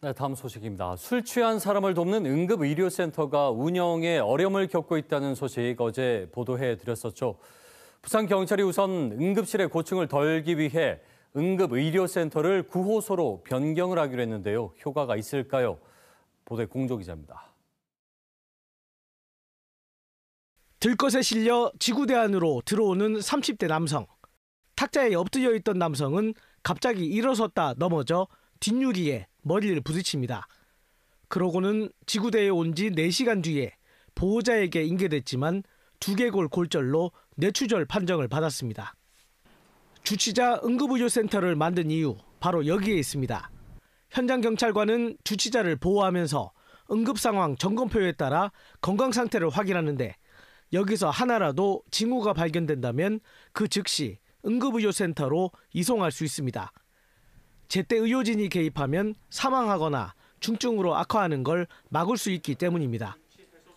네, 다음 소식입니다. 술 취한 사람을 돕는 응급의료센터가 운영에 어려움을 겪고 있다는 소식 어제 보도해 드렸었죠. 부산경찰이 우선 응급실의 고충을 덜기 위해 응급의료센터를 구호소로 변경을 하기로 했는데요. 효과가 있을까요? 보도에 공조 기자입니다. 들것에 실려 지구대안으로 들어오는 30대 남성. 탁자에 엎드려 있던 남성은 갑자기 일어섰다 넘어져 뒷유리에 머리를 부딪힙니다. 그러고는 지구대에 온 지 4시간 뒤에 보호자에게 인계됐지만 두개골 골절로 뇌추절 판정을 받았습니다. 주치자 응급의료센터를 만든 이유 바로 여기에 있습니다. 현장 경찰관은 주치자를 보호하면서 응급 상황 점검표에 따라 건강 상태를 확인하는데 여기서 하나라도 징후가 발견된다면 그 즉시 응급의료센터로 이송할 수 있습니다. 제때 의료진이 개입하면 사망하거나 중증으로 악화하는 걸 막을 수 있기 때문입니다.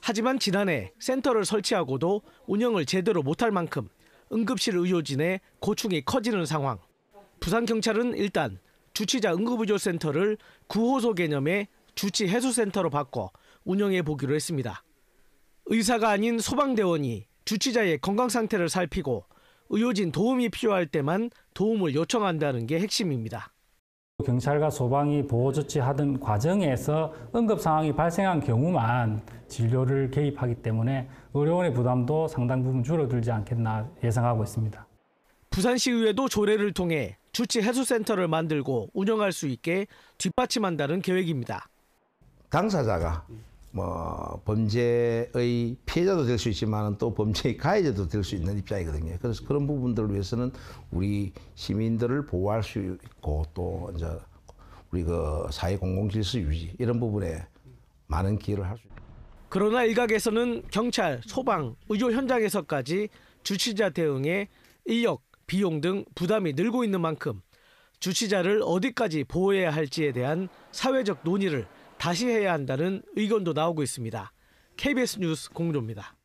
하지만 지난해 센터를 설치하고도 운영을 제대로 못할 만큼 응급실 의료진의 고충이 커지는 상황. 부산경찰은 일단 주치자 응급의료센터를 구호소 개념의 주치 해소센터로 바꿔 운영해 보기로 했습니다. 의사가 아닌 소방대원이 주치자의 건강 상태를 살피고 의료진 도움이 필요할 때만 도움을 요청한다는 게 핵심입니다. 경찰과 소방이 보호조치하던 과정에서 응급 상황이 발생한 경우만 진료를 개입하기 때문에 의료원의 부담도 상당 부분 줄어들지 않겠나 예상하고 있습니다. 부산시의회도 조례를 통해 주치 해수센터를 만들고 운영할 수 있게 뒷받침한다는 계획입니다. 당사자가 뭐 범죄의 피해자도 될 수 있지만 또 범죄의 가해자도 될 수 있는 입장이거든요. 그래서 그런 부분들을 위해서는 우리 시민들을 보호할 수 있고 또 이제 우리 그 사회 공공 질서 유지 이런 부분에 많은 기여를 할 수 있다. 그러나 일각에서는 경찰, 소방, 의료 현장에서까지 주치자 대응에 인력, 비용 등 부담이 늘고 있는 만큼 주치자를 어디까지 보호해야 할지에 대한 사회적 논의를 다시 해야 한다는 의견도 나오고 있습니다. KBS 뉴스 공조입니다.